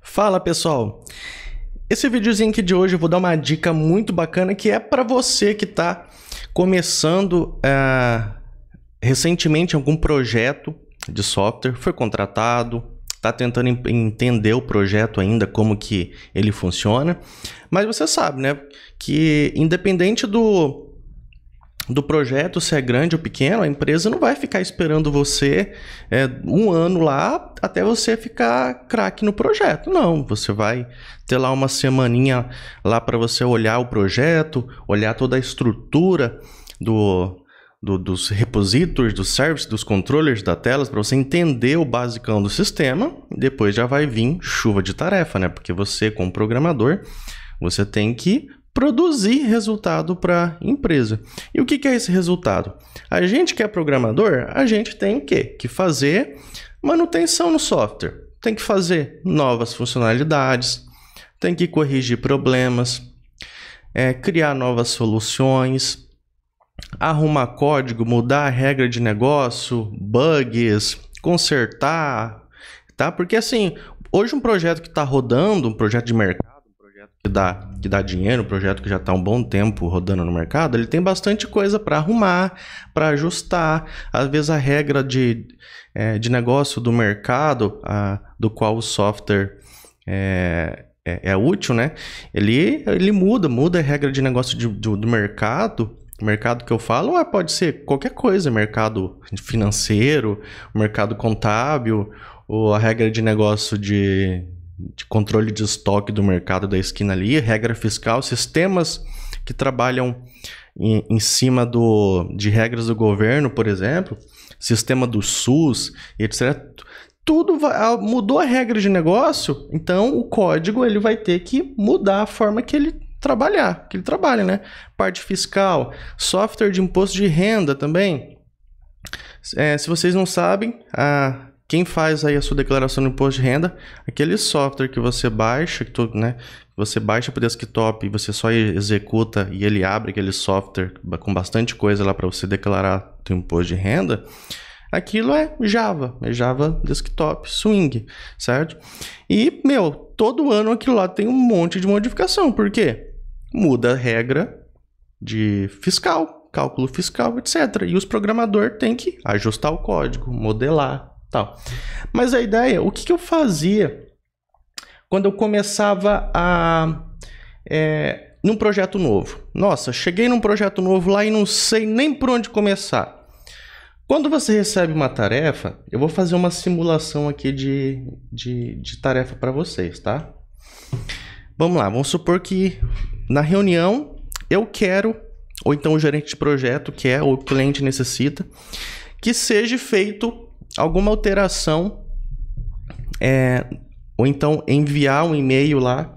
Fala pessoal! Esse videozinho aqui de hoje eu vou dar uma dica muito bacana que é para você que está começando uh, recentemente algum projeto de software, foi contratado, está tentando entender o projeto ainda, como que ele funciona, mas você sabe né, que independente do do projeto, se é grande ou pequeno, a empresa não vai ficar esperando você é, um ano lá até você ficar craque no projeto. Não, você vai ter lá uma semaninha lá para você olhar o projeto, olhar toda a estrutura do, do dos repositores dos services, dos controllers da telas, para você entender o basicão do sistema. Depois já vai vir chuva de tarefa, né? Porque você, como programador, você tem que produzir resultado para a empresa. E o que, que é esse resultado? A gente que é programador, a gente tem que, que fazer manutenção no software, tem que fazer novas funcionalidades, tem que corrigir problemas, é, criar novas soluções, arrumar código, mudar a regra de negócio, bugs, consertar, tá? Porque assim, hoje um projeto que está rodando, um projeto de mercado que dá, que dá dinheiro, um projeto que já está um bom tempo rodando no mercado, ele tem bastante coisa para arrumar, para ajustar. Às vezes a regra de, é, de negócio do mercado, a, do qual o software é, é, é, útil, né? Ele, ele muda, muda a regra de negócio de, do, do mercado mercado que eu falo ah, pode ser qualquer coisa, mercado financeiro, mercado contábil, ou a regra de negócio de, de controle de estoque do mercado da esquina ali, regra fiscal, sistemas que trabalham em, em, cima do, de regras do governo, por exemplo, sistema do SUS, etc. Tudo vai, ah, mudou a regra de negócio, então o código ele vai ter que mudar a forma que ele trabalhar, que ele trabalha, né? Parte fiscal, software de imposto de renda também. É, se vocês não sabem, a quem faz aí a sua declaração de imposto de renda? Aquele software que você baixa, que tu, né, você baixa para o desktop e você só executa e ele abre aquele software com bastante coisa lá para você declarar o imposto de renda. Aquilo é Java, é Java Desktop Swing, certo? E, meu, todo ano aquilo lá tem um monte de modificação, por quê? Muda a regra de fiscal, cálculo fiscal, etc. E os programadores têm que ajustar o código, modelar, tal. Mas a ideia, o que, que eu fazia quando eu começava a. É, num projeto novo. Nossa, cheguei num projeto novo lá e não sei nem por onde começar. Quando você recebe uma tarefa, eu vou fazer uma simulação aqui de, de, de tarefa para vocês, tá? Vamos lá, vamos supor que na reunião eu quero, ou então o gerente de projeto quer, é ou o cliente necessita, que seja feito alguma alteração, é, ou então enviar um e-mail lá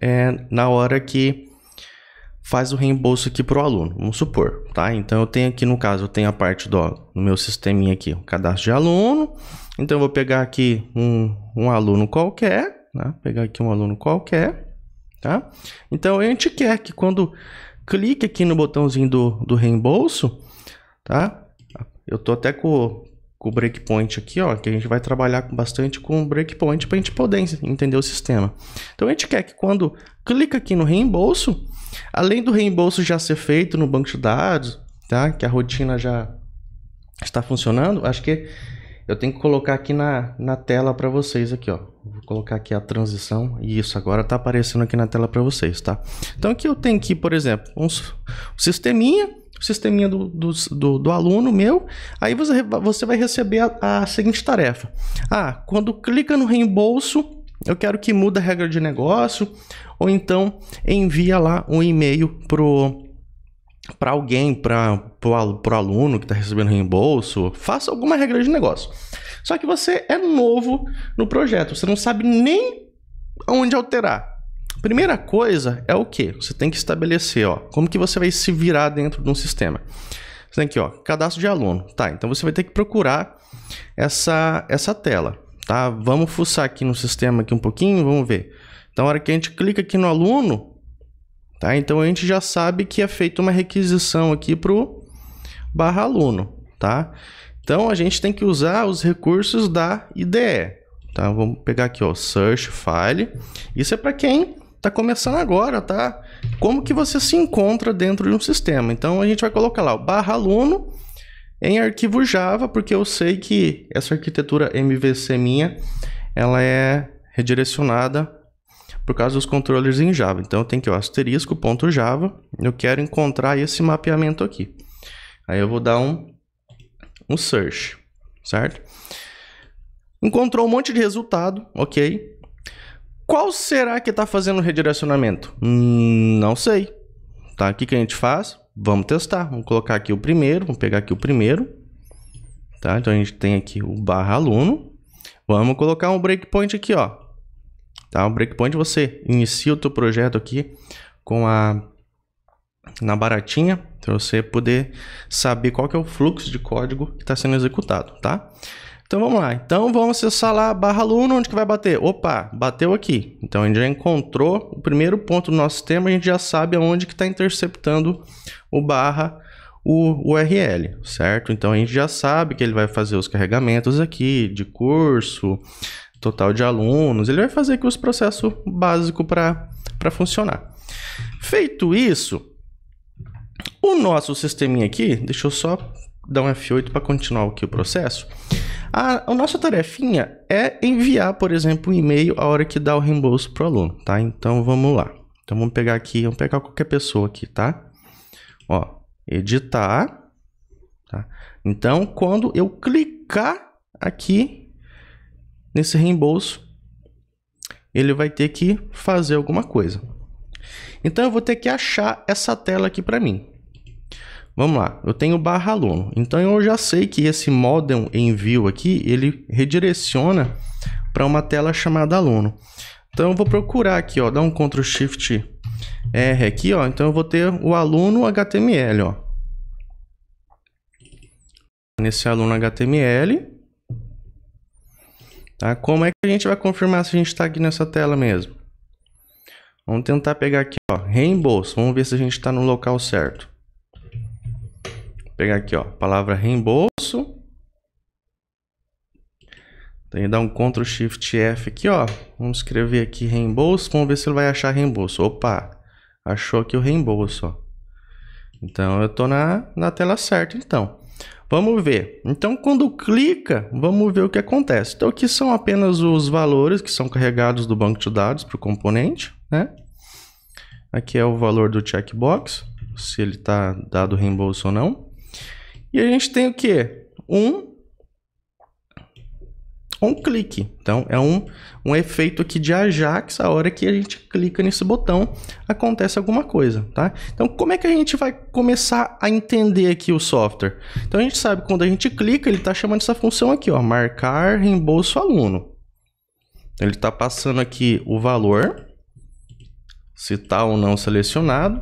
é, na hora que faz o reembolso aqui para o aluno, vamos supor, tá? Então eu tenho aqui no caso, eu tenho a parte do no meu sisteminha aqui, o cadastro de aluno. Então eu vou pegar aqui um, um aluno qualquer, né? Pegar aqui um aluno qualquer, tá? Então a gente quer que quando clique aqui no botãozinho do, do reembolso, tá? Eu tô até com, com o breakpoint aqui, ó, que a gente vai trabalhar bastante com o breakpoint para a gente poder entender o sistema. Então a gente quer que quando clica aqui no reembolso, além do reembolso já ser feito no banco de dados, tá? Que a rotina já está funcionando, acho que eu tenho que colocar aqui na, na tela para vocês aqui, ó. Vou colocar aqui a transição e isso agora está aparecendo aqui na tela para vocês, tá? Então aqui eu tenho que, por exemplo, um, um sisteminha o sisteminha do, do, do, do aluno meu, aí você, você vai receber a, a seguinte tarefa. Ah, quando clica no reembolso, eu quero que muda a regra de negócio, ou então envia lá um e-mail pro para alguém, para o aluno que está recebendo reembolso, faça alguma regra de negócio. Só que você é novo no projeto, você não sabe nem onde alterar. Primeira coisa é o que? Você tem que estabelecer, ó, como que você vai se virar dentro de um sistema. Você tem aqui, ó, cadastro de aluno. Tá, então você vai ter que procurar essa, essa tela, tá? Vamos fuçar aqui no sistema aqui um pouquinho, vamos ver. Então, a hora que a gente clica aqui no aluno, tá? Então, a gente já sabe que é feita uma requisição aqui para o barra aluno, tá? Então, a gente tem que usar os recursos da IDE, tá? Vamos pegar aqui, ó, search file. Isso é para quem está começando agora, tá? Como que você se encontra dentro de um sistema? Então a gente vai colocar lá barra aluno em arquivo Java, porque eu sei que essa arquitetura MVC minha, ela é redirecionada por causa dos controllers em Java. Então eu tenho que o asterisco.java, eu quero encontrar esse mapeamento aqui. Aí eu vou dar um um search, certo? Encontrou um monte de resultado, ok? Qual será que está fazendo o redirecionamento? Hum, não sei. Tá? O que, que a gente faz? Vamos testar. Vamos colocar aqui o primeiro. Vamos pegar aqui o primeiro. Tá? Então a gente tem aqui o barra aluno. Vamos colocar um breakpoint aqui, ó. Tá? O breakpoint você inicia o teu projeto aqui com a na baratinha para você poder saber qual que é o fluxo de código que está sendo executado, tá? Então vamos lá. Então vamos acessar lá barra aluno, onde que vai bater? Opa, bateu aqui. Então a gente já encontrou o primeiro ponto do nosso sistema, a gente já sabe aonde que está interceptando o barra o URL, certo? Então a gente já sabe que ele vai fazer os carregamentos aqui de curso, total de alunos, ele vai fazer aqui os processos básicos para funcionar. Feito isso, o nosso sisteminha aqui, deixa eu só dar um F8 para continuar aqui o processo. A, a nossa tarefinha é enviar, por exemplo, um e-mail a hora que dá o reembolso para o aluno, tá? Então vamos lá. Então vamos pegar aqui, vamos pegar qualquer pessoa aqui, tá? Ó, editar. Tá? Então quando eu clicar aqui nesse reembolso, ele vai ter que fazer alguma coisa. Então eu vou ter que achar essa tela aqui para mim. Vamos lá, eu tenho barra aluno. Então eu já sei que esse modem envio aqui, ele redireciona para uma tela chamada aluno. Então eu vou procurar aqui, ó, dar um Ctrl Shift R aqui, ó. Então eu vou ter o aluno HTML, ó. Nesse aluno HTML. Tá? Como é que a gente vai confirmar se a gente está aqui nessa tela mesmo? Vamos tentar pegar aqui, ó, reembolso. Vamos ver se a gente está no local certo pegar aqui, ó, palavra reembolso. que então, dar um Ctrl Shift F aqui, ó. Vamos escrever aqui reembolso. Vamos ver se ele vai achar reembolso. Opa, achou aqui o reembolso, ó. Então, eu tô na, na tela certa, então. Vamos ver. Então, quando clica, vamos ver o que acontece. Então, aqui são apenas os valores que são carregados do banco de dados para o componente, né? Aqui é o valor do checkbox, se ele está dado reembolso ou não. E a gente tem o que? Um um clique. Então é um, um efeito aqui de Ajax, a hora que a gente clica nesse botão, acontece alguma coisa, tá? Então como é que a gente vai começar a entender aqui o software? Então a gente sabe quando a gente clica, ele está chamando essa função aqui, ó, marcar reembolso aluno. Ele está passando aqui o valor, se está ou não selecionado,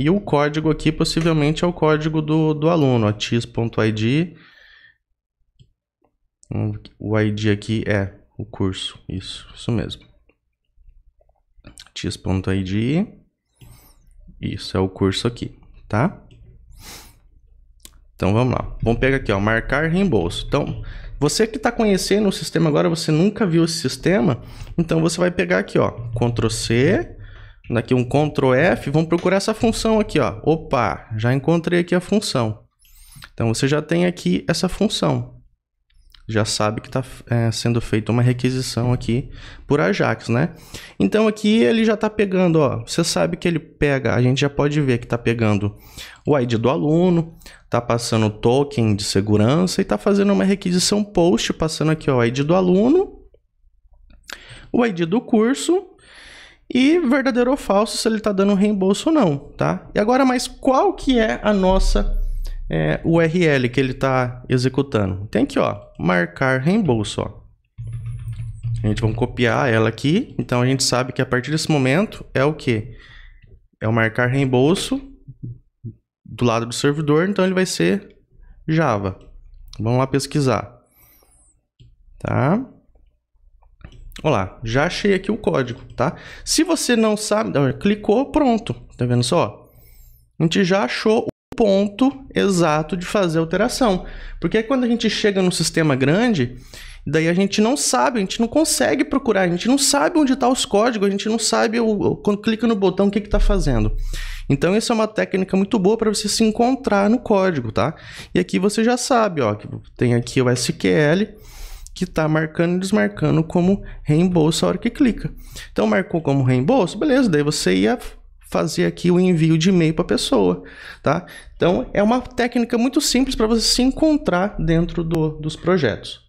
e o código aqui possivelmente é o código do, do aluno, atis.id. Então, o ID aqui é o curso, isso, isso mesmo. atis.id. Isso é o curso aqui, tá? Então vamos lá. Vamos pegar aqui, ó, marcar reembolso. Então, você que está conhecendo o sistema agora, você nunca viu esse sistema, então você vai pegar aqui, ó, Ctrl C, daqui um Ctrl F, vamos procurar essa função aqui, ó. Opa, já encontrei aqui a função. Então você já tem aqui essa função. Já sabe que está é, sendo feita uma requisição aqui por Ajax, né? Então aqui ele já está pegando, ó. Você sabe que ele pega, a gente já pode ver que está pegando o ID do aluno, está passando o token de segurança e está fazendo uma requisição post, passando aqui ó, o ID do aluno, o ID do curso e verdadeiro ou falso se ele está dando reembolso ou não, tá? E agora, mas qual que é a nossa é, URL que ele está executando? Tem aqui, ó, marcar reembolso, ó. A gente vai copiar ela aqui, então a gente sabe que a partir desse momento é o que? É o marcar reembolso do lado do servidor, então ele vai ser Java. Vamos lá pesquisar. Tá? Olá, já achei aqui o código, tá? Se você não sabe, clicou, pronto. Tá vendo só? A gente já achou o ponto exato de fazer a alteração. Porque quando a gente chega num sistema grande, daí a gente não sabe, a gente não consegue procurar, a gente não sabe onde está os códigos, a gente não sabe o, quando clica no botão o que está fazendo. Então, isso é uma técnica muito boa para você se encontrar no código, tá? E aqui você já sabe, ó, que tem aqui o SQL, que está marcando e desmarcando como reembolso a hora que clica. Então, marcou como reembolso, beleza, daí você ia fazer aqui o envio de e-mail para a pessoa, tá? Então, é uma técnica muito simples para você se encontrar dentro do, dos projetos.